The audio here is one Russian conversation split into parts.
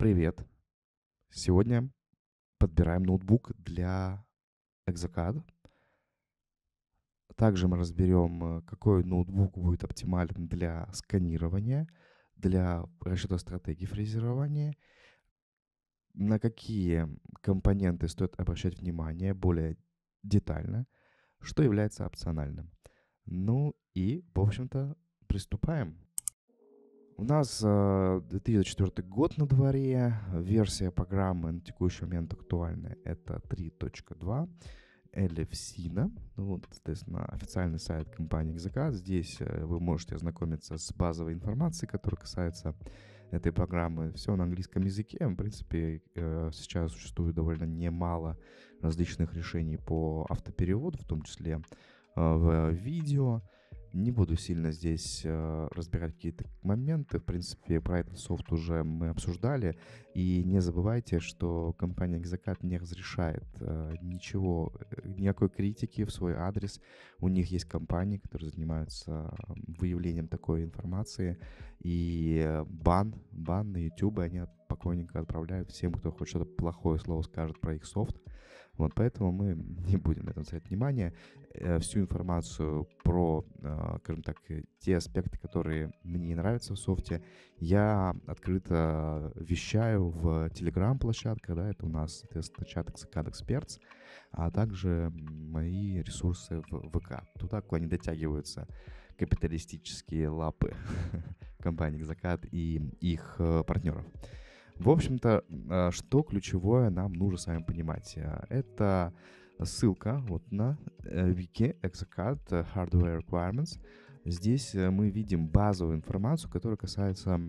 Привет! Сегодня подбираем ноутбук для экзокада. Также мы разберем, э, какой ноутбук будет оптимален для сканирования, для расчета стратегии фрезерования, на какие компоненты стоит обращать внимание более детально, что является опциональным. Ну и, в общем-то, приступаем. У нас 2004 э, год на дворе. Версия программы на текущий момент актуальная — это 3.2. Элевсина, ну вот, соответственно, официальный сайт компании Exacat. Здесь э, вы можете ознакомиться с базовой информацией, которая касается этой программы. Все на английском языке. В принципе, э, сейчас существует довольно немало различных решений по автопереводу, в том числе в видео. Не буду сильно здесь э, разбирать какие-то моменты. В принципе, Brighton софт уже мы обсуждали. И не забывайте, что компания «Экзакат» не разрешает э, ничего, э, никакой критики в свой адрес. У них есть компании, которые занимаются выявлением такой информации. И э, бан, бан на YouTube они спокойненько отправляют всем, кто хоть что-то плохое слово скажет про их софт. Вот поэтому мы не будем на этом уделять внимание. Э, всю информацию про, скажем так, те аспекты, которые мне не нравятся в софте, я открыто вещаю в Telegram-площадках, да, это у нас, соответственно, чат Exocad Experts, а также мои ресурсы в ВК, туда, куда не дотягиваются капиталистические лапы компании Exocad и их э, партнеров. В общем-то, э, что ключевое нам нужно с вами понимать? Э, это ссылка вот на вики Exocad Hardware Requirements. Здесь мы видим базовую информацию, которая касается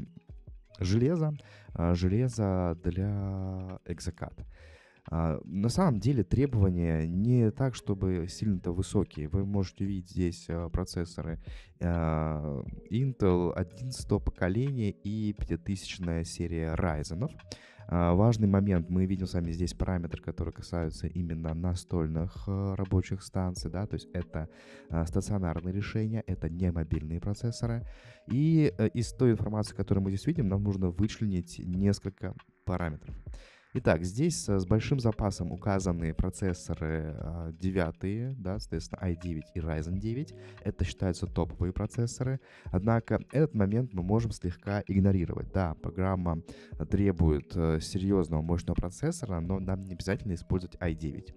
железо, а, железо для экзокат. А, на самом деле требования не так, чтобы сильно-то высокие. Вы можете видеть здесь а, процессоры Intel 11 поколения и 5000 серия Ryzen. А, важный момент, мы видим с вами здесь параметры, которые касаются именно настольных э, рабочих станций, да, то есть это а, стационарные решения, это не мобильные процессоры. И э, из той информации, которую мы здесь видим, нам нужно вычленить несколько параметров. Итак, здесь э, с большим запасом указаны процессоры а, девятые, да, соответственно, i9 и Ryzen 9. Это считаются топовые процессоры. Однако этот момент мы можем слегка игнорировать. Да, программа требует э, серьезного мощного процессора, но нам не обязательно использовать i9.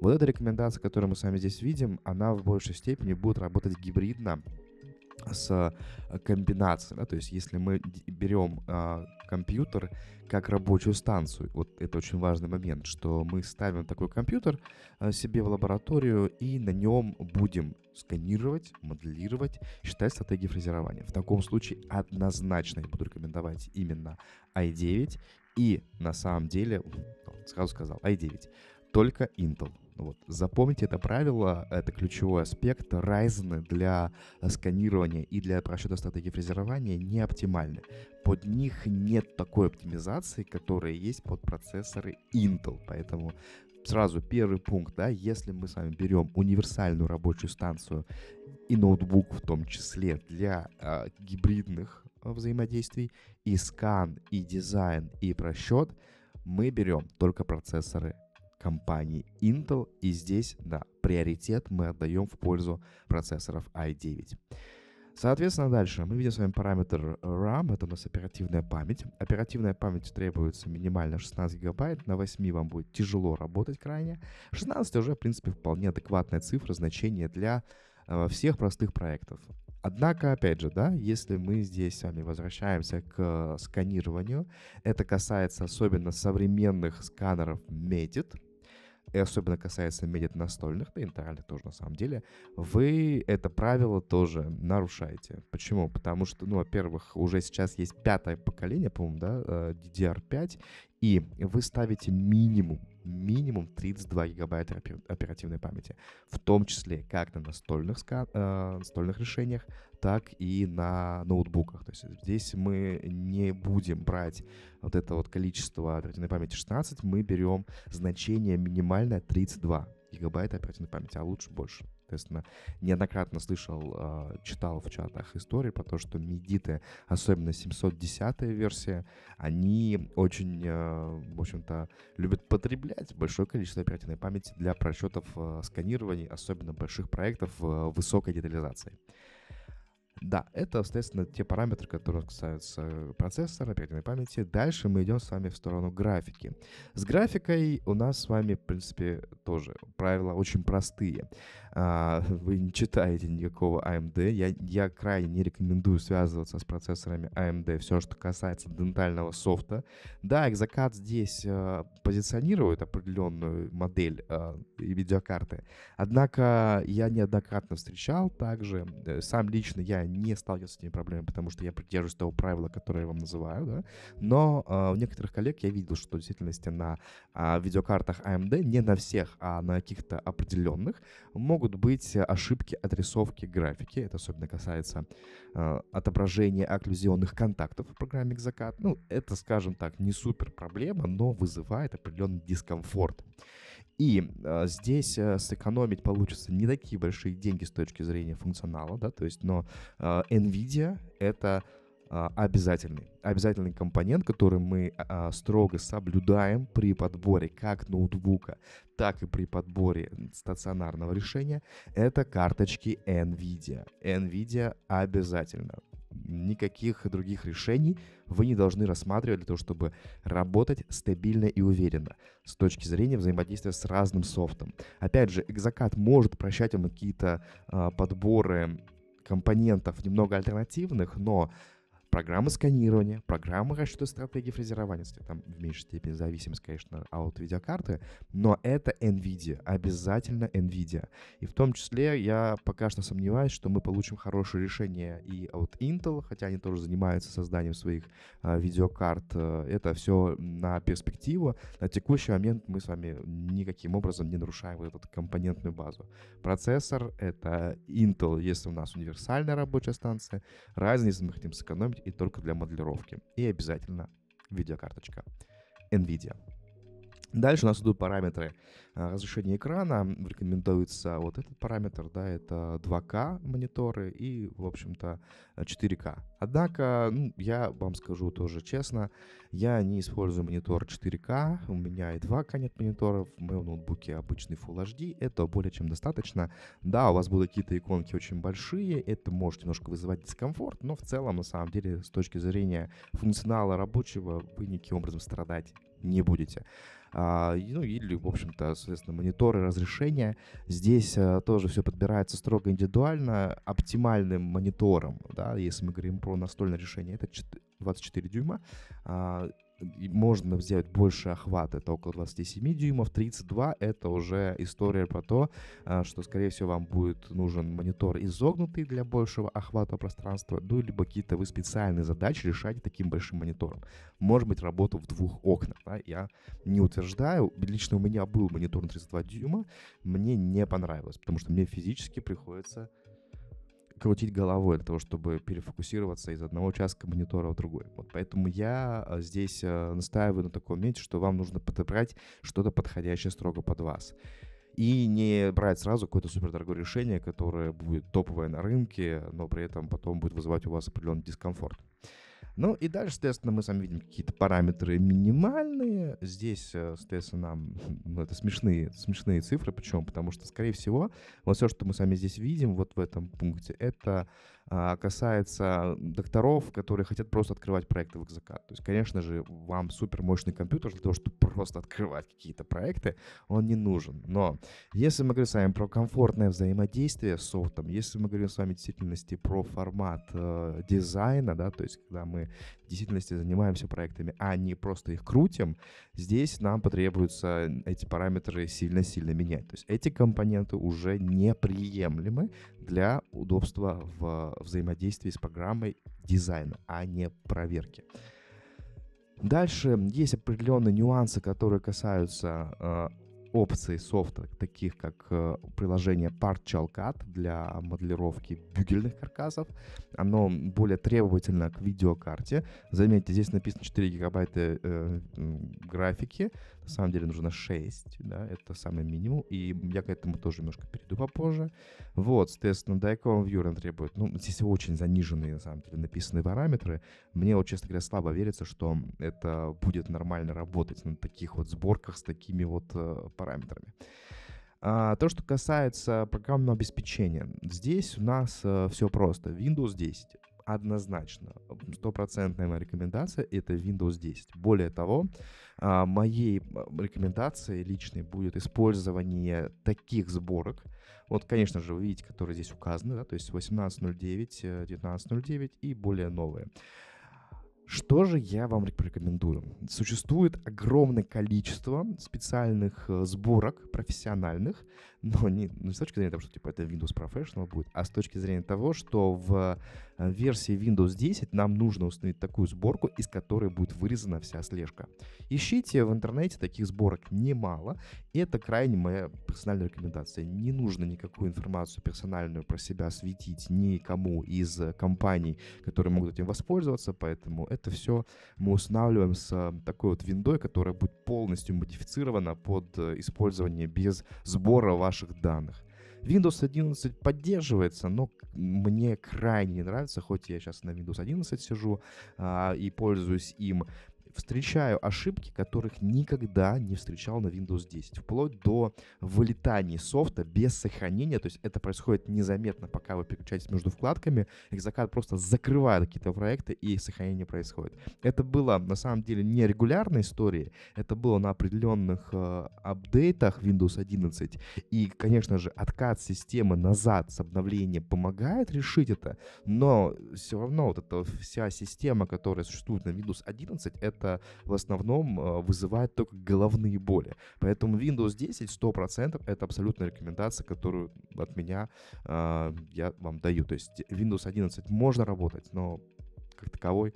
Вот эта рекомендация, которую мы с вами здесь видим, она в большей степени будет работать гибридно с э, комбинацией. То есть, если мы берем а, компьютер как рабочую станцию. Вот это очень важный момент, что мы ставим такой компьютер э, себе в лабораторию и на нем будем сканировать, моделировать, считать стратегии фрезерования В таком случае однозначно я буду рекомендовать именно i9 и на самом деле, ну, сразу сказал, i9, только Intel. Вот. Запомните это правило, это ключевой аспект. Райзены для э, сканирования и для расчета стратегии фрезерования не оптимальны. Под них нет такой оптимизации, которая есть под процессоры Intel. Поэтому сразу первый пункт, да, если мы с вами берем универсальную рабочую станцию и ноутбук в том числе для э, гибридных э, взаимодействий, и скан, и дизайн, и просчет, мы берем только процессоры компании Intel. И здесь, да, приоритет мы отдаем в пользу процессоров i9. Соответственно, дальше мы видим с вами параметр RAM, это у нас оперативная память. Оперативная память требуется минимально 16 гигабайт, на 8 вам будет тяжело работать крайне. 16 уже, в принципе, вполне адекватная цифра, значение для э, всех простых проектов. Однако, опять же, да, если мы здесь с вами возвращаемся к сканированию, это касается особенно современных сканеров Metit, и особенно касается медиа настольных, да и интеральных тоже на самом деле, вы это правило тоже нарушаете. Почему? Потому что, ну, во-первых, уже сейчас есть пятое поколение, по-моему, да, DDR5, э, и вы ставите минимум, минимум 32 гигабайта оперативной памяти, в том числе как на настольных, э, настольных решениях, так и на ноутбуках. То есть здесь мы не будем брать вот это вот количество оперативной памяти 16, мы берем значение минимальное 32 гигабайта оперативной памяти, а лучше больше соответственно, неоднократно слышал, а, читал в чатах истории про то, что медиты, особенно 710-я версия, они очень, а, в общем-то, любят потреблять большое количество оперативной памяти для просчетов а, сканирований, особенно больших проектов высокой детализации. Да, это, соответственно, те параметры, которые касаются э, процессора, оперативной памяти. Дальше мы идем с вами в сторону графики. С графикой у нас с вами, в принципе, тоже правила очень простые. А, вы не читаете никакого AMD. А я, я крайне не рекомендую связываться с процессорами AMD. А Все, что касается дентального софта. Да, экзакат здесь э, позиционирует определенную модель э, видеокарты. Однако я неоднократно встречал также, сам лично я не сталкивался с этими проблемами, потому что я придерживаюсь того правила, которое я вам называю, да. Но э, у некоторых коллег я видел, что в действительности на э, видеокартах AMD, а не на всех, а на каких-то определенных, могут быть ошибки отрисовки графики. Это особенно касается э, отображения окклюзионных контактов в программе Закат. Ну, это, скажем так, не супер проблема, но вызывает определенный дискомфорт. И э, здесь э, сэкономить получится не такие большие деньги с точки зрения функционала, да, то есть, но э, NVIDIA это э, обязательный, обязательный компонент, который мы э, строго соблюдаем при подборе как ноутбука, так и при подборе стационарного решения, это карточки NVIDIA. NVIDIA обязательно никаких других решений вы не должны рассматривать для того, чтобы работать стабильно и уверенно с точки зрения взаимодействия с разным софтом. Опять же, экзокат может прощать вам какие-то э, подборы компонентов немного альтернативных, но программы сканирования, программы расчета стратегии фрезерования, там в меньшей степени зависимость, конечно, от видеокарты, но это NVIDIA, обязательно NVIDIA. И в том числе я пока что сомневаюсь, что мы получим хорошее решение и от Intel, хотя они тоже занимаются созданием своих а, видеокарт. Это все на перспективу. На текущий момент мы с вами никаким образом не нарушаем вот эту компонентную базу. Процессор — это Intel, если у нас универсальная рабочая станция. Разница мы хотим сэкономить, и только для моделировки. И обязательно видеокарточка NVIDIA. Дальше у нас идут параметры а, разрешения экрана. Рекомендуется вот этот параметр, да, это 2К мониторы и, в общем-то, 4К. Однако, ну, я вам скажу тоже честно, я не использую монитор 4К, у меня и 2К нет мониторов, в моем ноутбуке обычный Full HD, это более чем достаточно. Да, у вас будут какие-то иконки очень большие, это может немножко вызывать дискомфорт, но в целом, на самом деле, с точки зрения функционала рабочего, вы никаким образом страдать не будете а, ну или, в общем-то, соответственно, мониторы, разрешения. Здесь а, тоже все подбирается строго индивидуально, оптимальным монитором, да, если мы говорим про настольное решение, это 24 дюйма, а, можно взять больше охват, это около 27 дюймов, 32 это уже история про то, э, что, скорее всего, вам будет нужен монитор изогнутый для большего охвата пространства, ну, либо какие-то вы специальные задачи решаете таким большим монитором. Может быть, работу в двух окнах, да? я не утверждаю, лично у меня был монитор на 32 дюйма, мне не понравилось, потому что мне физически приходится крутить головой для того, чтобы перефокусироваться из одного участка монитора в другой. Вот поэтому я э, здесь э, настаиваю на таком моменте, что вам нужно подобрать что-то подходящее строго под вас. И не брать сразу какое-то супердорогое решение, которое будет топовое на рынке, но при этом потом будет вызывать у вас определенный дискомфорт. Ну и дальше, соответственно, мы сами видим какие-то параметры минимальные. Здесь, э, соответственно, ну, это смешные, смешные цифры. Почему? Потому что, скорее всего, вот все, что мы сами здесь видим, вот в этом пункте, это а, касается докторов, которые хотят просто открывать проекты в экзакат. То есть, конечно же, вам супер мощный компьютер для того, чтобы просто открывать какие-то проекты, он не нужен. Но если мы говорим с вами про комфортное взаимодействие с софтом, если мы говорим с вами в действительности про формат э, дизайна, да, то есть, когда мы в действительности занимаемся проектами, а не просто их крутим, здесь нам потребуется эти параметры сильно-сильно менять. То есть эти компоненты уже неприемлемы для удобства в взаимодействии с программой дизайна, а не проверки. Дальше есть определенные нюансы, которые касаются э, опций софта, таких как э, приложение PartChalCat для моделировки бюгельных каркасов. Оно более требовательно к видеокарте. Заметьте, здесь написано 4 гигабайта э, графики на самом деле нужно 6, да, это самый минимум, и я к этому тоже немножко перейду попозже. Вот, соответственно, Dicom вам он требует, ну, здесь очень заниженные, на самом деле, написанные параметры. Мне, вот, честно говоря, слабо верится, что это будет нормально работать на таких вот сборках с такими вот э, параметрами. А, то, что касается программного обеспечения, здесь у нас э, все просто. Windows 10 однозначно стопроцентная моя рекомендация — это Windows 10. Более того, а, моей рекомендацией личной будет использование таких сборок, вот, конечно же, вы видите, которые здесь указаны, да, то есть 18.09, 19.09 э, и более новые. Что же я вам рекомендую? Существует огромное количество специальных э, сборок профессиональных, но не, ну, не с точки зрения того, что типа это Windows Professional будет, а с точки зрения того, что в э, версии Windows 10 нам нужно установить такую сборку, из которой будет вырезана вся слежка. Ищите в интернете таких сборок немало, это крайне моя персональная рекомендация. Не нужно никакую информацию персональную про себя светить никому из э, компаний, которые могут этим воспользоваться, поэтому это все мы устанавливаем с э, такой вот виндой, которая будет полностью модифицирована под э, использование без сбора ваших данных. Windows 11 поддерживается, но мне крайне не нравится, хоть я сейчас на Windows 11 сижу а, и пользуюсь им, встречаю ошибки, которых никогда не встречал на Windows 10, вплоть до вылетания софта без сохранения, то есть это происходит незаметно, пока вы переключаетесь между вкладками, экзакат просто закрывает какие-то проекты и сохранение происходит. Это было на самом деле не регулярной историей, это было на определенных э, апдейтах Windows 11, и, конечно же, откат системы назад с обновления помогает решить это, но все равно вот эта вся система, которая существует на Windows 11, это это в основном э, вызывает только головные боли. Поэтому Windows 10 100% это абсолютная рекомендация, которую от меня э, я вам даю. То есть Windows 11 можно работать, но как таковой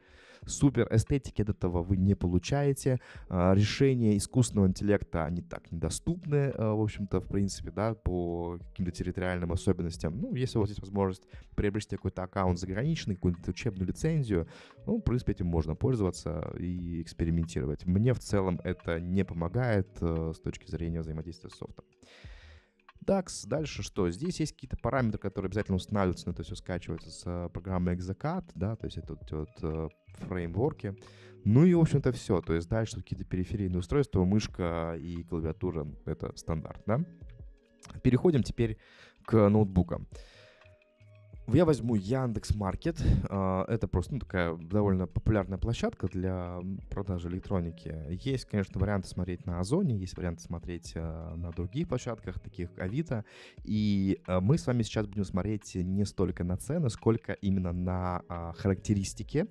супер эстетики от этого вы не получаете. А, решения искусственного интеллекта, они так недоступны, а, в общем-то, в принципе, да, по каким-то территориальным особенностям. Ну, если у вас есть возможность приобрести какой-то аккаунт заграничный, какую-то учебную лицензию, ну, в принципе, этим можно пользоваться и экспериментировать. Мне в целом это не помогает э, с точки зрения взаимодействия с софтом. DAX. Дальше что? Здесь есть какие-то параметры, которые обязательно устанавливаются, но это все скачивается с э, программы Exacat, да, то есть это вот, вот э, фреймворки. Ну и, в общем-то, все. То есть дальше какие-то периферийные устройства, мышка и клавиатура — это стандарт, да? Переходим теперь к ноутбукам. Я возьму Яндекс Маркет. А, это просто ну, такая довольно популярная площадка для продажи электроники. Есть, конечно, варианты смотреть на Озоне, есть варианты смотреть а, на других площадках, таких как Авито. И а, мы с вами сейчас будем смотреть не столько на цены, сколько именно на характеристики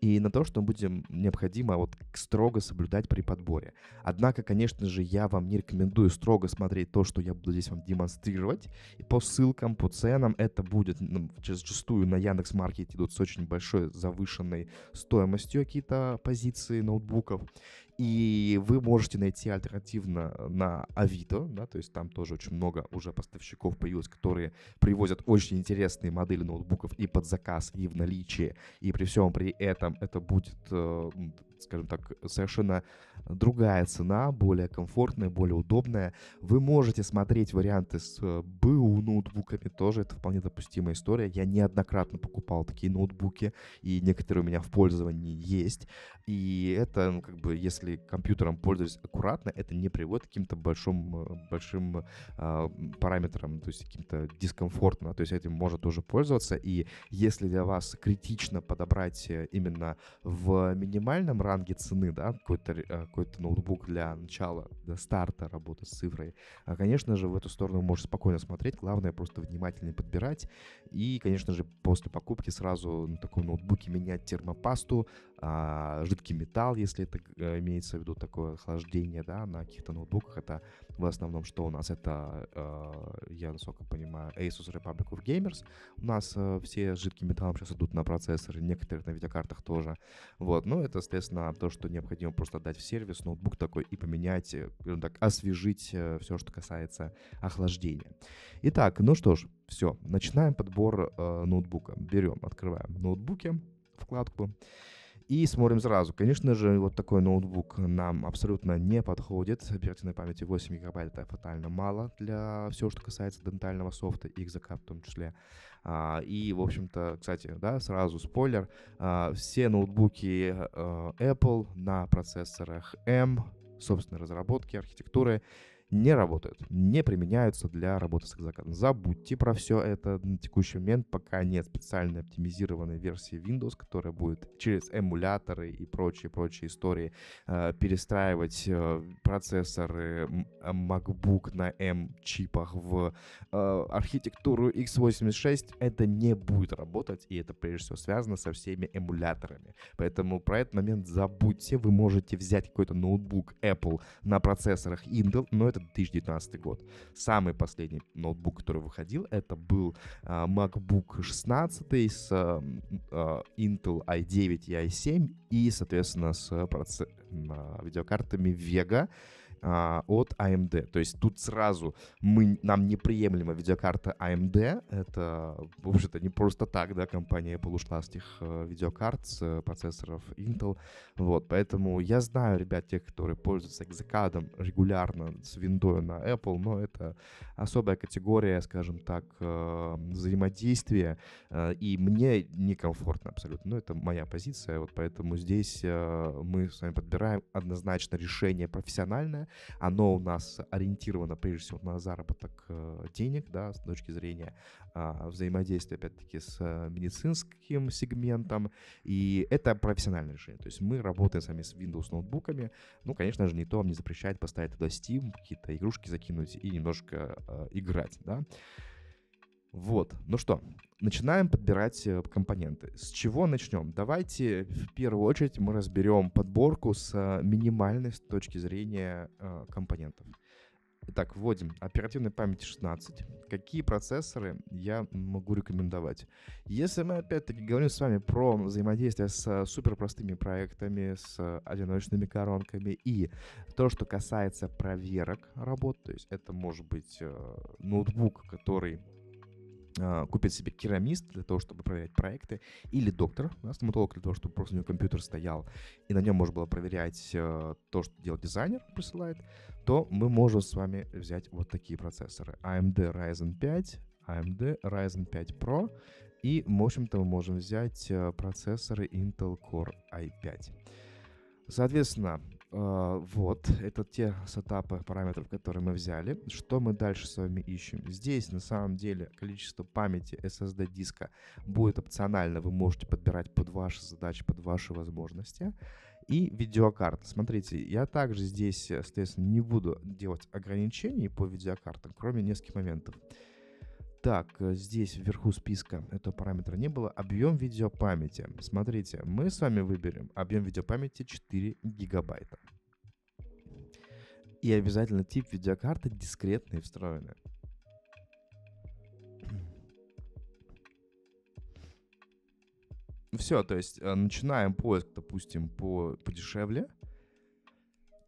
и на то, что будем необходимо вот строго соблюдать при подборе. Однако, конечно же, я вам не рекомендую строго смотреть то, что я буду здесь вам демонстрировать. И по ссылкам, по ценам это будет ну, зачастую на Яндекс Маркете идут с очень большой завышенной стоимостью какие-то позиции ноутбуков. И вы можете найти альтернативно на Авито, да, то есть там тоже очень много уже поставщиков появилось, которые привозят очень интересные модели ноутбуков и под заказ, и в наличии. И при всем при этом это будет э, скажем так, совершенно другая цена, более комфортная, более удобная. Вы можете смотреть варианты с э, БУ ноутбуками, тоже это вполне допустимая история. Я неоднократно покупал такие ноутбуки, и некоторые у меня в пользовании есть. И это, ну, как бы, если компьютером пользуюсь аккуратно, это не приводит к каким-то большим, э, большим э, параметрам, то есть каким-то дискомфортно. А то есть этим можно тоже пользоваться. И если для вас критично подобрать э, именно в минимальном ранге цены, да, какой-то э, какой то ноутбук для начала, для старта работы с цифрой, а, конечно же, в эту сторону можно спокойно смотреть, главное просто внимательно подбирать и, конечно же, после покупки сразу на таком ноутбуке менять термопасту, а, жидкий металл, если это э, имеется в виду такое охлаждение, да, на каких-то ноутбуках, это в основном что у нас? Это, а, я насколько понимаю, Asus Republic of Gamers. У нас а, все жидкие металлы сейчас идут на процессоры, некоторых на видеокартах тоже. Вот, ну, это, соответственно, то, что необходимо просто отдать в сервис, ноутбук такой и поменять, э, так, освежить все, что касается охлаждения. Итак, ну что ж, все, начинаем подбор э, ноутбука. Берем, открываем ноутбуки, вкладку. И смотрим сразу. Конечно же, вот такой ноутбук нам абсолютно не подходит. Оперативной памяти 8 гигабайт это фатально мало для всего, что касается дентального софта и XZK в том числе. А, и, в общем-то, кстати, да, сразу спойлер, а, все ноутбуки э, Apple на процессорах M, собственной разработки, архитектуры, не работают, не применяются для работы с экзакатом. Забудьте про все это на текущий момент, пока нет специальной оптимизированной версии Windows, которая будет через эмуляторы и прочие-прочие истории э, перестраивать э, процессоры э, MacBook на M-чипах в э, архитектуру x86. Это не будет работать, и это прежде всего связано со всеми эмуляторами. Поэтому про этот момент забудьте. Вы можете взять какой-то ноутбук Apple на процессорах Intel, но это это 2019 год. Самый последний ноутбук, который выходил, это был а, MacBook 16 с а, Intel i9 и i7 и, соответственно, с э, а, видеокартами Vega а, от AMD. А То есть тут сразу мы, нам неприемлема видеокарта AMD. А это, в общем-то, не просто так, да, компания Apple ушла с тех э, видеокарт, с э, процессоров Intel. Вот, поэтому я знаю ребят, тех, которые пользуются экзакадом регулярно с Windows на Apple, но это особая категория, скажем так, эм, взаимодействия, э, и мне некомфортно абсолютно. Но ну, это моя позиция, вот поэтому здесь мы с вами подбираем однозначно решение профессиональное, оно у нас ориентировано прежде всего на заработок э, денег, да, с точки зрения а, взаимодействия, опять-таки, с э, медицинским сегментом, и это профессиональное решение, то есть мы работаем сами с Windows ноутбуками, ну, конечно же, никто вам не запрещает поставить туда Steam, какие-то игрушки закинуть и немножко а, играть, да, вот, ну что, начинаем подбирать э, компоненты. С чего начнем? Давайте в первую очередь мы разберем подборку с э, минимальной с точки зрения э, компонентов. Итак, вводим оперативной памяти 16. Какие процессоры я могу рекомендовать? Если мы опять-таки говорим с вами про взаимодействие с суперпростыми проектами, с одиночными коронками и то, что касается проверок работ, то есть это может быть ноутбук, который а, купит себе керамист для того, чтобы проверять проекты, или доктор, да, стоматолог для того, чтобы просто у него компьютер стоял, и на нем можно было проверять э, то, что делает дизайнер, присылает, то мы можем с вами взять вот такие процессоры. AMD а Ryzen 5, AMD а Ryzen 5 Pro, и, в общем-то, мы можем взять э, процессоры Intel Core i5. Соответственно, а, вот, это те сетапы параметров, которые мы взяли. Что мы дальше с вами ищем? Здесь, на самом деле, количество памяти SSD диска будет опционально. Вы можете подбирать под ваши задачи, под ваши возможности. И видеокарта. Смотрите, я также здесь, соответственно, не буду делать ограничений по видеокартам, кроме нескольких моментов. Так, э, здесь вверху списка этого параметра не было. Объем видеопамяти. Смотрите, мы с вами выберем объем видеопамяти 4 гигабайта. И обязательно тип видеокарты дискретный и встроенный. Все, то есть э, начинаем поиск, допустим, по подешевле.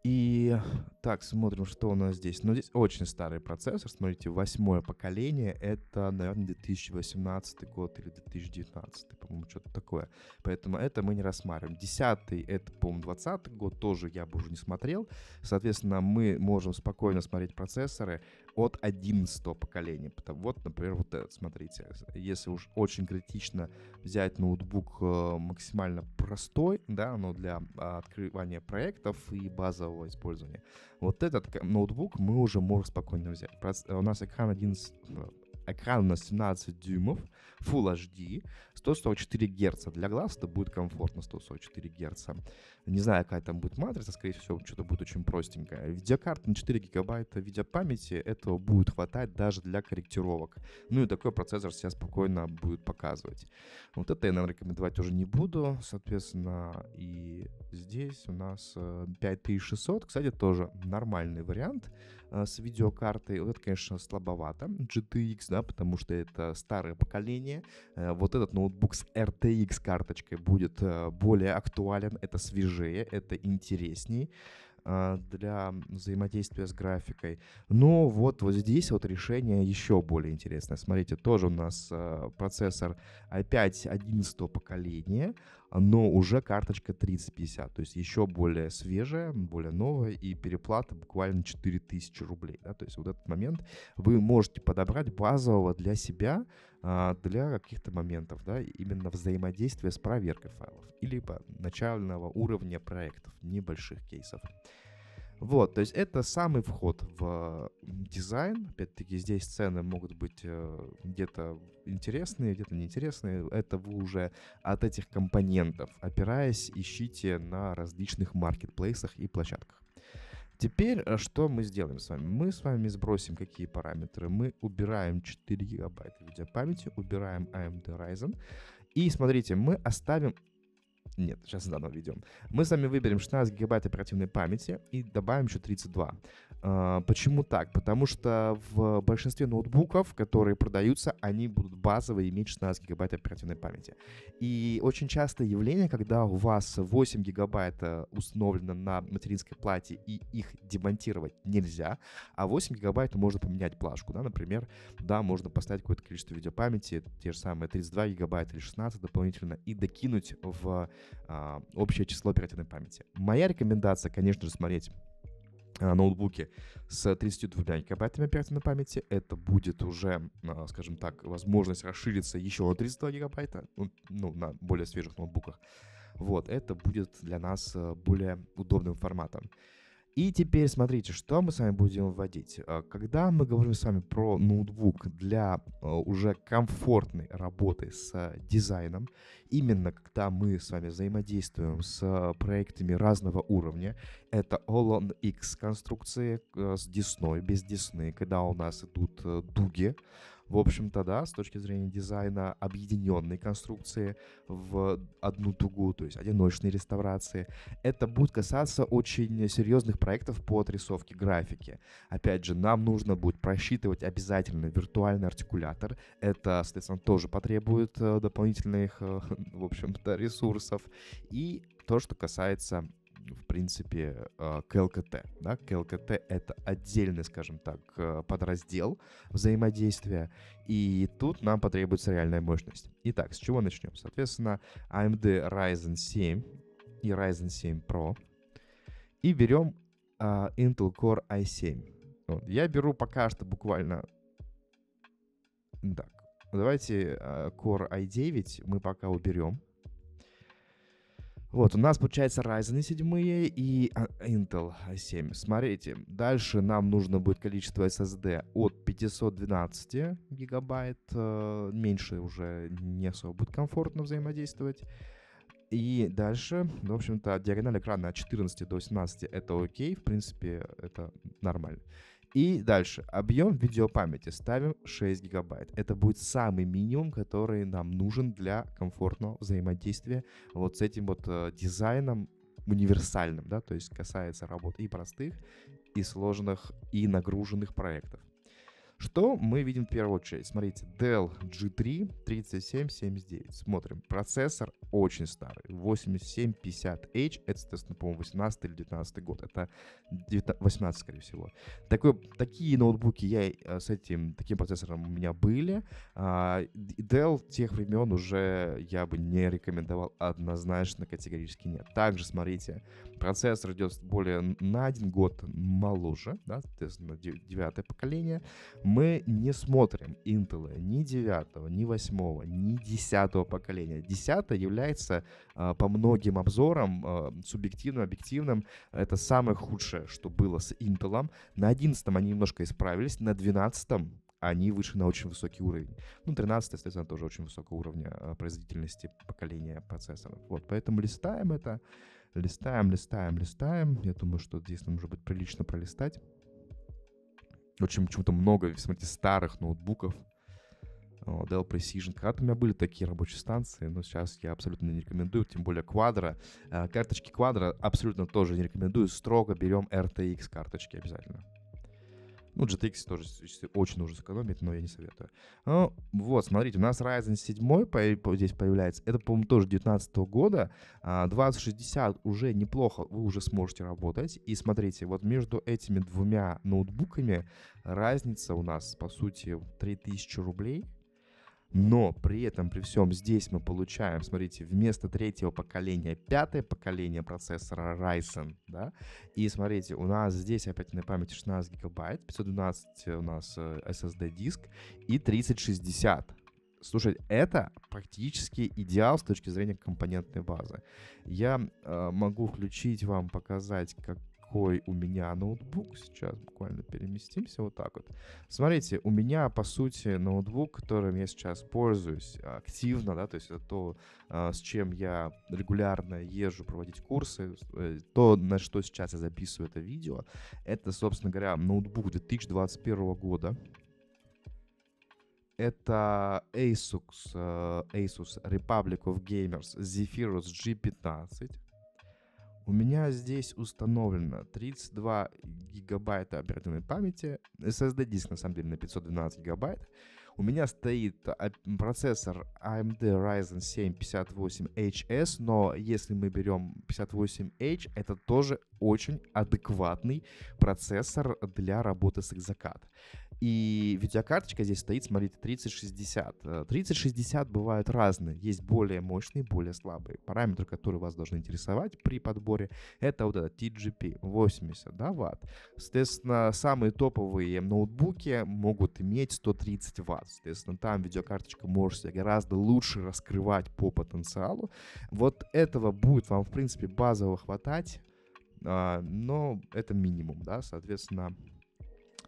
И так, смотрим, что у нас здесь. Ну, здесь очень старый процессор, смотрите, восьмое поколение, это, наверное, 2018 год или 2019, по-моему, что-то такое. Поэтому это мы не рассматриваем. Десятый, это, по-моему, 20 год, тоже я бы уже не смотрел. Соответственно, мы можем спокойно смотреть процессоры от 11 поколения. Вот, например, вот этот, смотрите, если уж очень критично взять ноутбук э, максимально простой, да, но для а, открывания проектов и базового использования, вот этот ноутбук мы уже можем спокойно взять. Э, у нас экран 11, экран на 17 дюймов, Full HD, 144 Гц. Для глаз это будет комфортно 144 Гц. Не знаю, какая там будет матрица, скорее всего, что-то будет очень простенькое. Видеокарта на 4 гигабайта видеопамяти, этого будет хватать даже для корректировок. Ну и такой процессор себя спокойно будет показывать. Вот это я, наверное, рекомендовать уже не буду. Соответственно, и здесь у нас 5600, э, кстати, тоже нормальный вариант э, с видеокартой. Вот это, конечно, слабовато. GTX, да, потому что это старое поколение. Э, вот этот ноутбук с RTX карточкой будет более актуален. Это свежий свежее, это интересней а, для взаимодействия с графикой. Но вот, вот здесь вот решение еще более интересное. Смотрите, тоже у нас а, процессор опять 11 поколения, но уже карточка 3050, то есть еще более свежая, более новая и переплата буквально 4000 рублей. Да? То есть вот этот момент вы можете подобрать базового для себя а, для каких-то моментов, да, именно взаимодействия с проверкой файлов, или начального уровня проектов, небольших кейсов. Вот, то есть это самый вход в дизайн. Опять-таки здесь цены могут быть э, где-то интересные, где-то неинтересные. Это вы уже от этих компонентов, опираясь, ищите на различных маркетплейсах и площадках. Теперь э, что мы сделаем с вами? Мы с вами сбросим какие параметры? Мы убираем 4 гигабайта видеопамяти, убираем AMD Ryzen. И смотрите, мы оставим... Нет, сейчас заново введем. Мы с вами выберем 16 гигабайт оперативной памяти и добавим еще 32. А, почему так? Потому что в большинстве ноутбуков, которые продаются, они будут базово иметь 16 гигабайт оперативной памяти. И очень частое явление, когда у вас 8 гигабайт э, установлено на материнской плате и их демонтировать нельзя, а 8 гигабайт можно поменять плашку. Да? Например, да, можно поставить какое-то количество видеопамяти, те же самые 32 гигабайта или 16 дополнительно, и докинуть в а, общее число оперативной памяти. Моя рекомендация, конечно же, смотреть а, ноутбуке с 32 гигабайтами оперативной памяти. Это будет уже, а, скажем так, возможность расшириться еще на 32 гигабайта, ну, ну, на более свежих ноутбуках. Вот, это будет для нас э, более удобным форматом. И теперь смотрите, что мы с вами будем вводить. Э, когда мы говорим с вами про ноутбук для э, уже комфортной работы с э, дизайном, именно когда мы с вами взаимодействуем с проектами разного уровня, это All on X конструкции с десной, без десны, когда у нас идут дуги, в общем-то, да, с точки зрения дизайна объединенной конструкции в одну тугу, то есть одиночной реставрации. Это будет касаться очень серьезных проектов по отрисовке графики. Опять же, нам нужно будет просчитывать обязательно виртуальный артикулятор. Это, соответственно, тоже потребует э, дополнительных, э, в общем-то, ресурсов. И то, что касается в принципе, э, КЛКТ, Да? КЛКТ это отдельный, скажем так, э, подраздел взаимодействия, и тут нам потребуется реальная мощность. Итак, с чего начнем? Соответственно, AMD Ryzen 7 и Ryzen 7 Pro, и берем э, Intel Core i7. Вот. Я беру пока что буквально... Так, давайте Core i9 мы пока уберем вот, у нас получается Ryzen 7 и а, Intel 7. Смотрите, дальше нам нужно будет количество SSD от 512 гигабайт. Э, меньше уже не особо будет комфортно взаимодействовать. И дальше, в общем-то, диагональ экрана от 14 до 17 это окей, в принципе, это нормально. И дальше. Объем видеопамяти ставим 6 гигабайт. Это будет самый минимум, который нам нужен для комфортного взаимодействия вот с этим вот э, дизайном универсальным, да, то есть касается работ и простых, и сложных, и нагруженных проектов. Что мы видим в первую очередь? Смотрите, Dell G3 3779. Смотрим, процессор очень старый, 8750H, это, соответственно, по-моему, 18 или 19 год, это 19, 18, скорее всего. Такое, такие ноутбуки я э, с этим, таким процессором у меня были. А, Dell тех времен уже я бы не рекомендовал однозначно, категорически нет. Также, смотрите, процессор идет более на один год моложе, да, соответственно, девятое поколение, мы не смотрим Intel ни 9, ни 8, ни 10 поколения. 10 является а, по многим обзорам а, субъективным, объективным. Это самое худшее, что было с Intel. На 11 они немножко исправились, на 12 они вышли на очень высокий уровень. Ну, 13, соответственно, тоже очень высокого уровня а, производительности поколения процессоров. Вот, поэтому листаем это, листаем, листаем, листаем. Я думаю, что здесь нам уже будет прилично пролистать. Очень почему-то много, смотрите, старых ноутбуков. Dell Precision. Когда-то у меня были такие рабочие станции, но сейчас я абсолютно не рекомендую, тем более квадро. Э, карточки квадро абсолютно тоже не рекомендую. Строго берем RTX карточки обязательно. Ну, GTX тоже очень нужно сэкономить, но я не советую. Ну, вот, смотрите, у нас Ryzen 7 здесь появляется. Это, по-моему, тоже 2019 года. 2060 а, уже неплохо, вы уже сможете работать. И смотрите, вот между этими двумя ноутбуками разница у нас, по сути, 3000 рублей – но при этом, при всем, здесь мы получаем, смотрите, вместо третьего поколения пятое поколение процессора Ryzen, да, и смотрите, у нас здесь опять на памяти 16 гигабайт, 512 у нас SSD э, диск и 3060, Слушай, это практически идеал с точки зрения компонентной базы. Я э, могу включить вам, показать, как какой у меня ноутбук. Сейчас буквально переместимся вот так вот. Смотрите, у меня, по сути, ноутбук, которым я сейчас пользуюсь а, активно, да, то есть это то, а, с чем я регулярно езжу проводить курсы, э, то, на что сейчас я записываю это видео, это, собственно говоря, ноутбук 2021 года это Asus, э, Asus Republic of Gamers Zephyrus G15. У меня здесь установлено 32 гигабайта оперативной памяти, SSD диск на самом деле на 512 гигабайт. У меня стоит а, процессор AMD Ryzen 7 58HS, но если мы берем 58H, это тоже очень адекватный процессор для работы с экзакат. И видеокарточка здесь стоит, смотрите, 3060. 3060 э, бывают разные. Есть более мощные, более слабые. Параметры, которые вас должны интересовать при подборе, это вот этот TGP 80 да, ватт. Соответственно, самые топовые ноутбуки могут иметь 130 ватт. Соответственно, там видеокарточка может себя гораздо лучше раскрывать по потенциалу. Вот этого будет вам, в принципе, базово хватать, а, но это минимум, да, соответственно,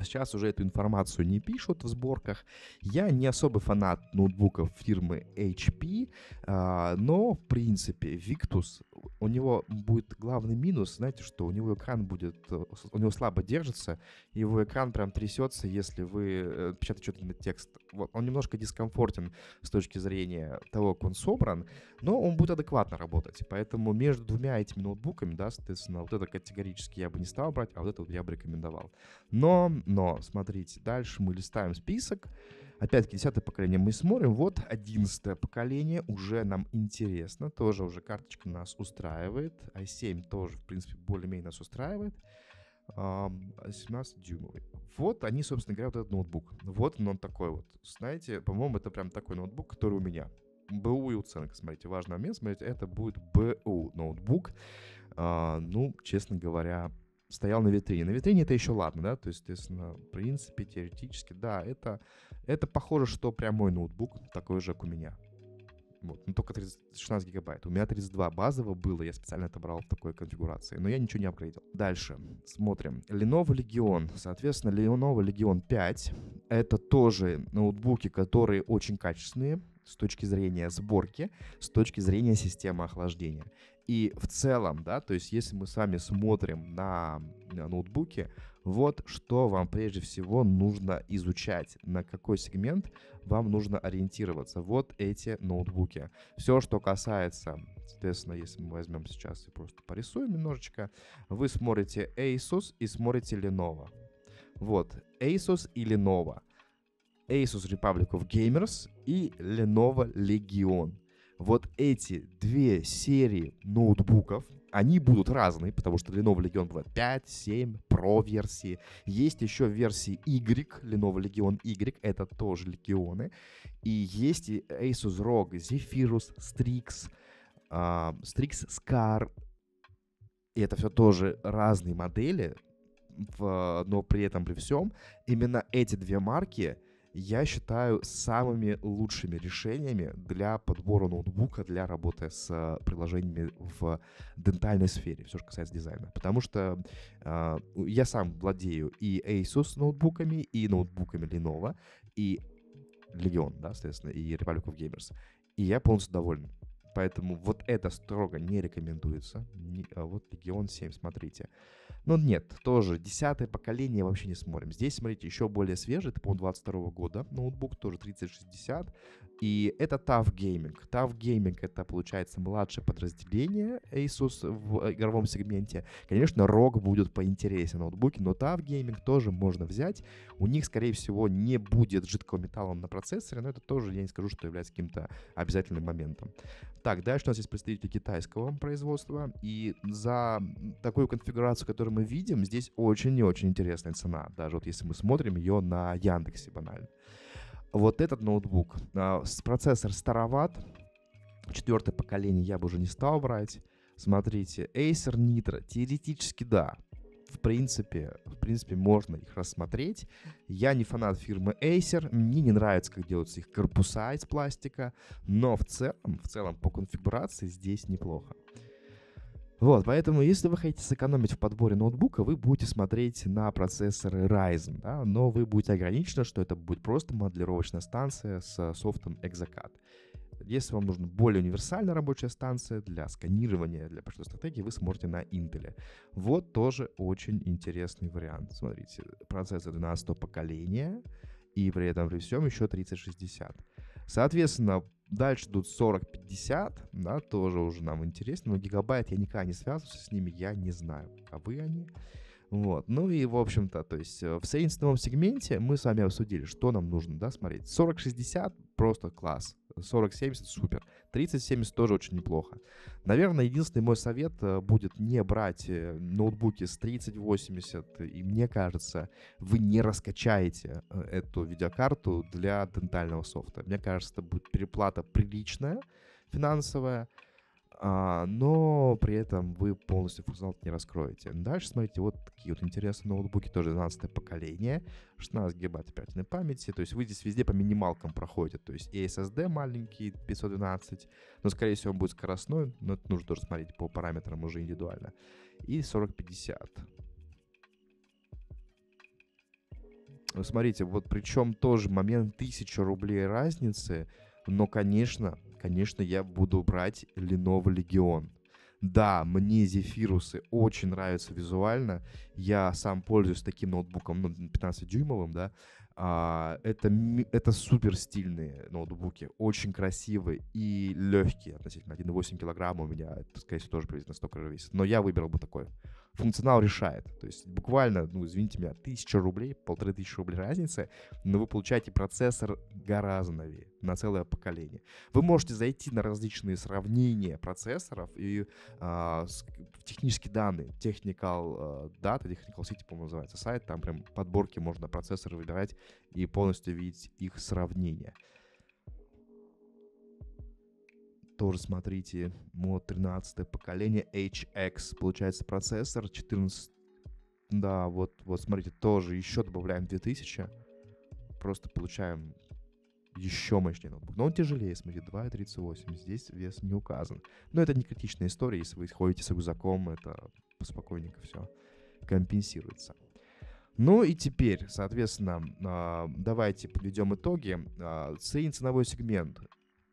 Сейчас уже эту информацию не пишут в сборках. Я не особый фанат ноутбуков фирмы HP, а, но, в принципе, Victus у него будет главный минус, знаете, что у него экран будет, э, у него слабо держится, его экран прям трясется, если вы э, печатаете что-то текст. Вот, он немножко дискомфортен с точки зрения того, как он собран, но он будет адекватно работать. Поэтому между двумя этими ноутбуками, да, соответственно, вот это категорически я бы не стал брать, а вот это вот я бы рекомендовал. Но, но, смотрите, дальше мы листаем список, Опять-таки, десятое поколение мы смотрим. Вот одиннадцатое поколение уже нам интересно. Тоже уже карточка нас устраивает. i7 а тоже, в принципе, более-менее нас устраивает. 17-дюймовый. Вот они, собственно говоря, вот этот ноутбук. Вот он такой вот. Знаете, по-моему, это прям такой ноутбук, который у меня. БУ и оценка, смотрите, важный момент, смотрите, это будет БУ ноутбук. А, ну, честно говоря, стоял на витрине. На витрине это еще ладно, да, то есть, естественно, в принципе, теоретически, да, это, это похоже, что прям мой ноутбук такой же, как у меня. Вот, ну только 30, 16 гигабайт. У меня 32 базового было, я специально отобрал в такой конфигурации, но я ничего не апгрейдил. Дальше, смотрим. Lenovo Legion, соответственно, Lenovo Legion 5, это тоже ноутбуки, которые очень качественные, с точки зрения сборки, с точки зрения системы охлаждения. И в целом, да, то есть если мы с вами смотрим на, на ноутбуке, вот что вам прежде всего нужно изучать, на какой сегмент вам нужно ориентироваться. Вот эти ноутбуки. Все, что касается, соответственно, если мы возьмем сейчас и просто порисуем немножечко, вы смотрите Asus и смотрите Lenovo. Вот, Asus и Lenovo. Asus Republic of Gamers и Lenovo Legion вот эти две серии ноутбуков, они будут разные, потому что Lenovo Legion бывает 5, 7, Pro версии. Есть еще версии Y, Lenovo Legion Y, это тоже легионы. И есть и Asus ROG, Zephyrus, Strix, uh, Strix Scar. И это все тоже разные модели, в, но при этом при всем именно эти две марки — я считаю самыми лучшими решениями для подбора ноутбука для работы с приложениями в дентальной сфере, все, что касается дизайна. Потому что э, я сам владею и Asus ноутбуками, и ноутбуками Lenovo, и Legion, да, соответственно, и Republic of Gamers. И я полностью доволен. Поэтому вот это строго не рекомендуется. Не, а вот Legion 7, смотрите. Но ну, нет, тоже десятое поколение вообще не смотрим. Здесь, смотрите, еще более свежий, это, по-моему, 22 -го года ноутбук, тоже 3060. И это TAF Gaming. TAF Gaming — это, получается, младшее подразделение Asus в игровом сегменте. Конечно, ROG будет поинтереснее ноутбуки, но TAF Gaming тоже можно взять. У них, скорее всего, не будет жидкого металла на процессоре, но это тоже, я не скажу, что является каким-то обязательным моментом. Так, дальше у нас есть представители китайского производства. И за такую конфигурацию, которую которую мы видим, здесь очень и очень интересная цена, даже вот если мы смотрим ее на Яндексе банально. Вот этот ноутбук, а, процессор староват, четвертое поколение я бы уже не стал брать. Смотрите, Acer Nitro, теоретически да, в принципе, в принципе, можно их рассмотреть. Я не фанат фирмы Acer, мне не нравится, как делаются их корпуса из пластика, но в целом, в целом по конфигурации здесь неплохо. Вот, поэтому если вы хотите сэкономить в подборе ноутбука, вы будете смотреть на процессоры Ryzen, да, но вы будете ограничены, что это будет просто моделировочная станция с софтом Exacat. Если вам нужна более универсальная рабочая станция для сканирования, для большой стратегии, вы сможете на Intel. Вот тоже очень интересный вариант. Смотрите, процессор 12 поколения, и при этом при всем еще 3060. Соответственно, Дальше идут 40-50, да, тоже уже нам интересно. Но гигабайт я никогда не связывался с ними, я не знаю, А вы они. Вот. Ну и, в общем-то, то есть э, в среднем сегменте мы с вами обсудили, что нам нужно, да, смотреть. 40-60 просто класс. 40-70 супер. 30-70 тоже очень неплохо. Наверное, единственный мой совет э, будет не брать э, ноутбуки с 3080. И мне кажется, вы не раскачаете э, эту видеокарту для дентального софта. Мне кажется, это будет переплата приличная, финансовая. А, но при этом вы полностью функционал не раскроете. Дальше смотрите, вот такие вот интересные ноутбуки, тоже 12 поколение, 16 гигабайт оперативной памяти, то есть вы здесь везде по минималкам проходите, то есть и SSD маленький, 512, но скорее всего он будет скоростной, но это нужно тоже смотреть по параметрам уже индивидуально, и 4050. Смотрите, вот причем тоже момент 1000 рублей разницы, но, конечно, конечно, я буду брать Lenovo Legion. Да, мне зефирусы очень нравятся визуально. Я сам пользуюсь таким ноутбуком, ну, 15-дюймовым, да. А, это, это супер стильные ноутбуки, очень красивые и легкие относительно. 1,8 килограмма у меня, это, скорее всего, тоже приблизительно столько же весит. Но я выбрал бы такой. Функционал решает. То есть буквально, ну, извините меня, тысяча рублей, полторы тысячи рублей разницы, но вы получаете процессор гораздо новее, на целое поколение. Вы можете зайти на различные сравнения процессоров и а, с, технические данные, technical э, data, technical city, по-моему, называется сайт, там прям подборки можно процессоры выбирать и полностью видеть их сравнение. Тоже смотрите, мод 13 поколение HX, получается процессор 14. Да, вот, вот смотрите, тоже еще добавляем 2000. Просто получаем еще мощнее ноутбук. Но он тяжелее, смотрите, 2,38. Здесь вес не указан. Но это не критичная история. Если вы ходите с рюкзаком, это спокойненько все компенсируется. Ну и теперь, соответственно, а, давайте подведем итоги. А, Цен ценовой сегмент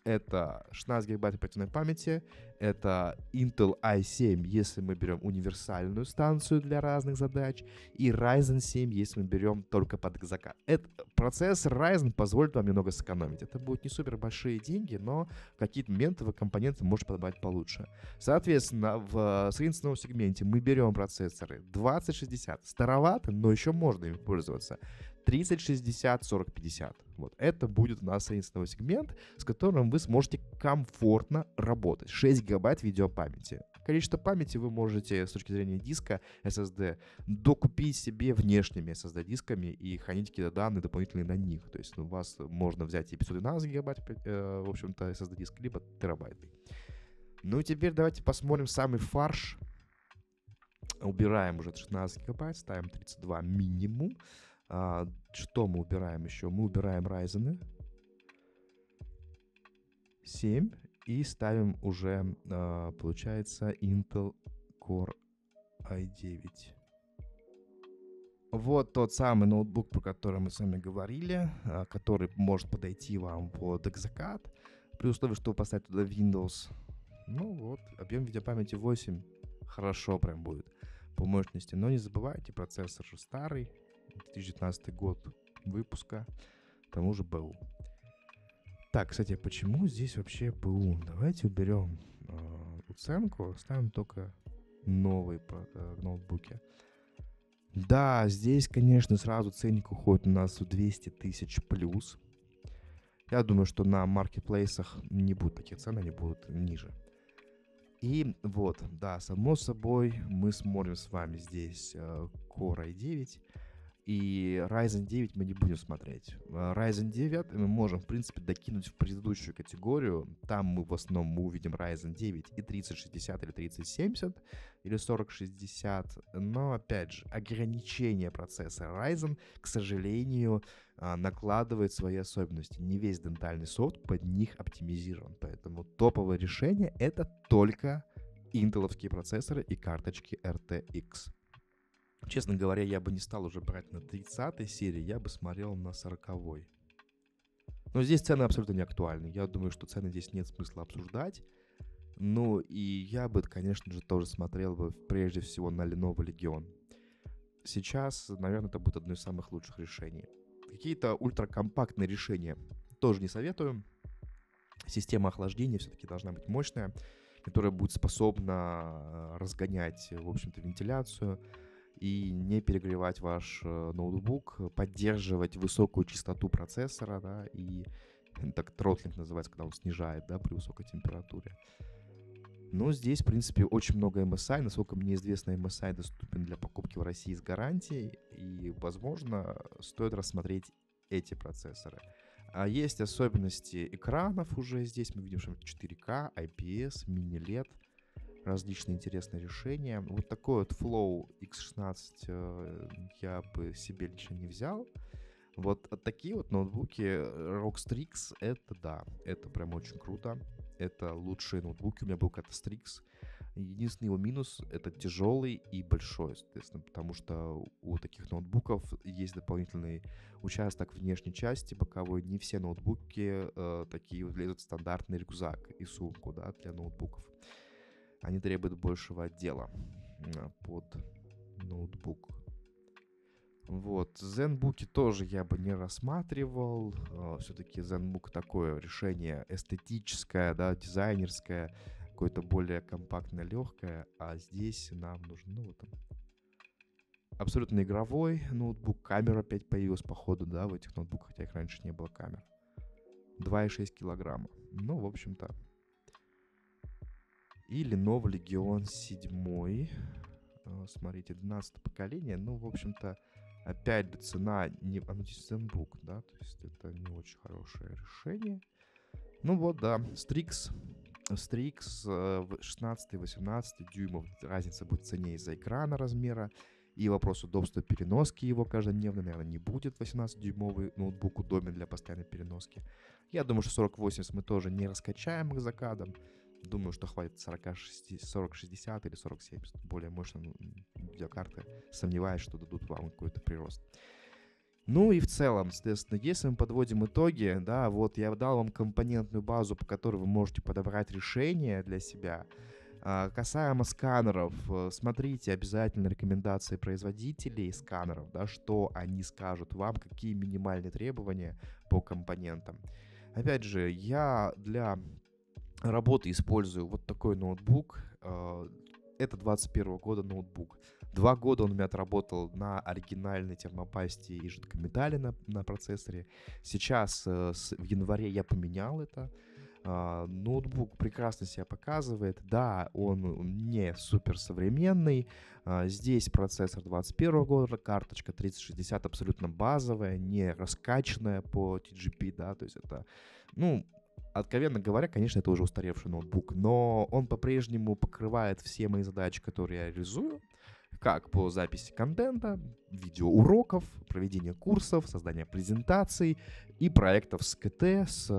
это 16 гигабайт оперативной памяти, это Intel i7, если мы берем универсальную станцию для разных задач, и Ryzen 7, если мы берем только под заказ. Этот процессор Ryzen позволит вам немного сэкономить. Это будут не супер большие деньги, но какие-то моменты вы компоненты можете подобрать получше. Соответственно, в э, средненном сегменте мы берем процессоры 2060. Староваты, но еще можно им пользоваться. 30, 60, 40, 50. Вот это будет у нас единственный сегмент, с которым вы сможете комфортно работать. 6 гигабайт видеопамяти. Количество памяти вы можете с точки зрения диска SSD докупить себе внешними SSD дисками и хранить какие-то данные дополнительные на них. То есть ну, у вас можно взять и 512 гигабайт, э, в общем-то, SSD диск, либо терабайтный. Ну и теперь давайте посмотрим самый фарш. Убираем уже 16 гигабайт, ставим 32 минимум. А, что мы убираем еще? Мы убираем Ryzen 7 и ставим уже, а, получается, Intel Core i9. Вот тот самый ноутбук, про который мы с вами говорили, а, который может подойти вам под экзакат, при условии, что вы поставите туда Windows. Ну вот, объем видеопамяти 8, хорошо прям будет по мощности. Но не забывайте, процессор же старый, 2019 год выпуска, тому же БУ. Так, кстати, почему здесь вообще БУ? Давайте уберем э, оценку, ставим только новые э, ноутбуки. Да, здесь, конечно, сразу ценник уходит у нас в 200 тысяч плюс. Я думаю, что на маркетплейсах не будут таких цен, они будут ниже. И вот, да, само собой, мы смотрим с вами здесь э, Core i9. И Ryzen 9 мы не будем смотреть. Э, Ryzen 9 мы можем, в принципе, докинуть в предыдущую категорию. Там мы в основном мы увидим Ryzen 9 и 3060 или 3070 или 4060. Но, опять же, ограничение процессора Ryzen, к сожалению, а, накладывает свои особенности. Не весь дентальный софт под них оптимизирован. Поэтому топовое решение — это только интеловские процессоры и карточки RTX. Честно говоря, я бы не стал уже брать на 30 серии, я бы смотрел на 40 -й. Но здесь цены абсолютно не актуальны. Я думаю, что цены здесь нет смысла обсуждать. Ну и я бы, конечно же, тоже смотрел бы прежде всего на Lenovo Legion. Сейчас, наверное, это будет одно из самых лучших решений. Какие-то ультракомпактные решения тоже не советую. Система охлаждения все-таки должна быть мощная, которая будет способна э, разгонять, в общем-то, вентиляцию, и не перегревать ваш э, ноутбук, э, поддерживать высокую частоту процессора, да, и так тротлинг называется, когда он снижает, да, при высокой температуре. Но здесь, в принципе, очень много MSI. Насколько мне известно, MSI доступен для покупки в России с гарантией. И, возможно, стоит рассмотреть эти процессоры. А есть особенности экранов уже здесь. Мы видим, что 4 k IPS, мини-LED — различные интересные решения. Вот такой вот Flow X16 э, я бы себе лично не взял. Вот а такие вот ноутбуки э, Rockstrix, это да, это прям очень круто. Это лучшие ноутбуки. У меня был когда Strix. Единственный его минус — это тяжелый и большой, соответственно, потому что у таких ноутбуков есть дополнительный участок внешней части боковой. Не все ноутбуки э, такие влезут в стандартный рюкзак и сумку да, для ноутбуков они требуют большего отдела а, под ноутбук. Вот, ZenBook тоже я бы не рассматривал. А, Все-таки ZenBook такое решение эстетическое, да, дизайнерское, какое-то более компактное, легкое. А здесь нам нужен, ну, вот там, абсолютно игровой ноутбук. Камера опять появилась, походу, да, в этих ноутбуках, хотя их раньше не было камер. 2,6 килограмма. Ну, в общем-то, или новый легион 7. Смотрите, 12 поколение. Ну, в общем-то, опять бы цена... Не, оно здесь Zenbook, да? То есть это не очень хорошее решение. Ну вот, да, стрикс, стрикс 16 и 18 дюймов. Разница будет в цене из-за экрана размера. И вопрос удобства переноски его каждодневно, наверное, не будет. 18-дюймовый ноутбук удобен для постоянной переноски. Я думаю, что 4080 мы тоже не раскачаем их за кадром Думаю, что хватит 40-60 или 47 более мощной ну, видеокарты. Сомневаюсь, что дадут вам какой-то прирост. Ну и в целом, соответственно, если мы подводим итоги, да, вот я дал вам компонентную базу, по которой вы можете подобрать решение для себя. А, касаемо сканеров, э, смотрите обязательно рекомендации производителей сканеров, да, что они скажут вам, какие минимальные требования по компонентам. Опять же, я для работы использую вот такой ноутбук. А, это 21 года ноутбук. Два года он у меня отработал на оригинальной термопасте и жидкометалле на, на процессоре. Сейчас э, в январе я поменял это. А, ноутбук прекрасно себя показывает. Да, он не супер современный. А, здесь процессор 21 года, карточка 3060 абсолютно базовая, не раскачанная по TGP, да, то есть это, ну, откровенно говоря, конечно, это уже устаревший ноутбук, но он по-прежнему покрывает все мои задачи, которые я реализую, как по записи контента, видеоуроков, проведения курсов, создания презентаций и проектов с КТ, с э,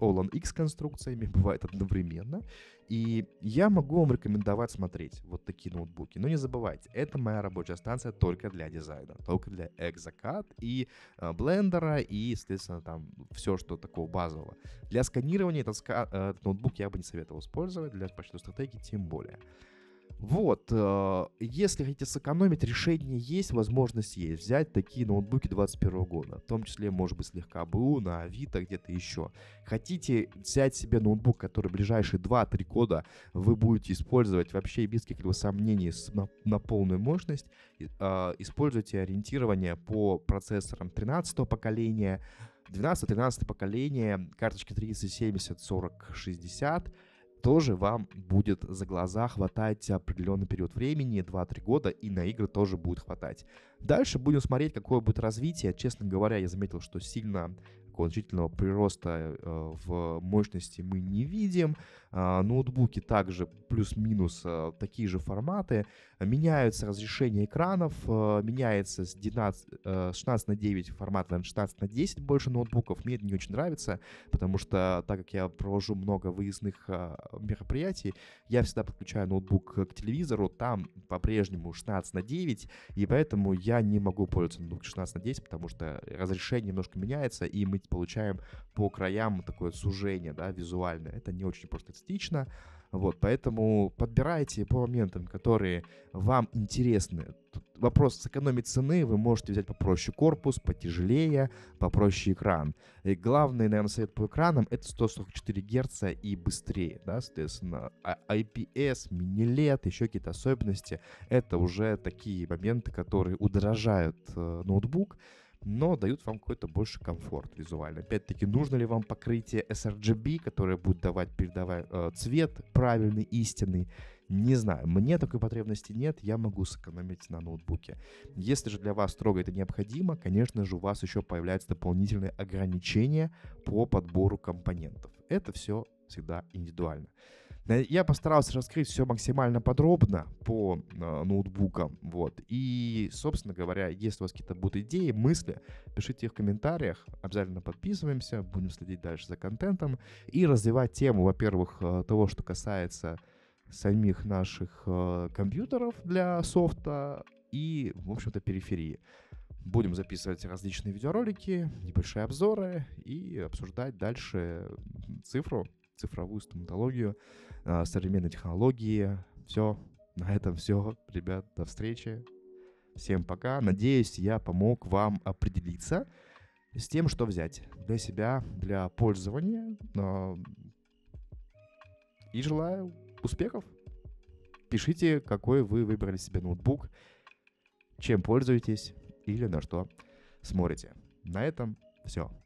Olan X конструкциями, бывает одновременно. И я могу вам рекомендовать смотреть вот такие ноутбуки. Но не забывайте, это моя рабочая станция только для дизайна, только для экзокат и а, блендера и, соответственно, там все, что такого базового. Для сканирования этот, ска- э, этот ноутбук я бы не советовал использовать, для почтовой стратегии тем более. Вот, э, если хотите сэкономить, решение есть, возможность есть. Взять такие ноутбуки 2021 года, в том числе, может быть, слегка БУ, на Авито, где-то еще. Хотите взять себе ноутбук, который ближайшие 2-3 года вы будете использовать вообще без каких-либо сомнений на, на полную мощность, э, используйте ориентирование по процессорам 13 поколения, 12-13 поколения, карточки 3070, 40, 60, тоже вам будет за глаза хватать определенный период времени, 2-3 года, и на игры тоже будет хватать. Дальше будем смотреть, какое будет развитие. Честно говоря, я заметил, что сильно значительного прироста э, в мощности мы не видим. А, ноутбуки также плюс-минус а, такие же форматы. Меняются разрешение экранов, а, меняется с 12, 16 на 9 формат, наверное, 16 на 10 больше ноутбуков. Мне это не очень нравится, потому что так как я провожу много выездных мероприятий, я всегда подключаю ноутбук к телевизору, там по-прежнему 16 на 9, и поэтому я не могу пользоваться ноутбуком 16 на 10, потому что разрешение немножко меняется, и мы получаем по краям такое сужение, да, визуальное. Это не очень просто частично. Вот, поэтому подбирайте по моментам, которые вам интересны. Тут вопрос сэкономить цены, вы можете взять попроще корпус, потяжелее, попроще экран. И главный, наверное, совет по экранам — это 144 Гц и быстрее, да, соответственно, IPS, мини-LED, еще какие-то особенности — это уже такие моменты, которые удорожают э, ноутбук, но дают вам какой-то больше комфорт визуально. Опять-таки, нужно ли вам покрытие sRGB, которое будет давать передавай, э, цвет правильный, истинный, не знаю, мне такой потребности нет, я могу сэкономить на ноутбуке. Если же для вас строго это необходимо, конечно же, у вас еще появляются дополнительные ограничения по подбору компонентов. Это все всегда индивидуально. Э, я постарался раскрыть все максимально подробно по э, ноутбукам. Вот. И, собственно говоря, если у вас какие-то будут идеи, мысли, пишите их в комментариях. Обязательно подписываемся, будем следить дальше за контентом и развивать тему, во-первых, э, того, что касается самих наших компьютеров для софта и, в общем-то, периферии. Будем записывать различные видеоролики, небольшие обзоры и обсуждать дальше цифру, цифровую стоматологию, э, современные технологии. Все, на этом все, ребят, до встречи. Всем пока. Надеюсь, я помог вам определиться с тем, что взять для себя, для пользования. Э, и желаю успехов. Пишите, какой вы выбрали себе ноутбук, чем пользуетесь или на что смотрите. На этом все.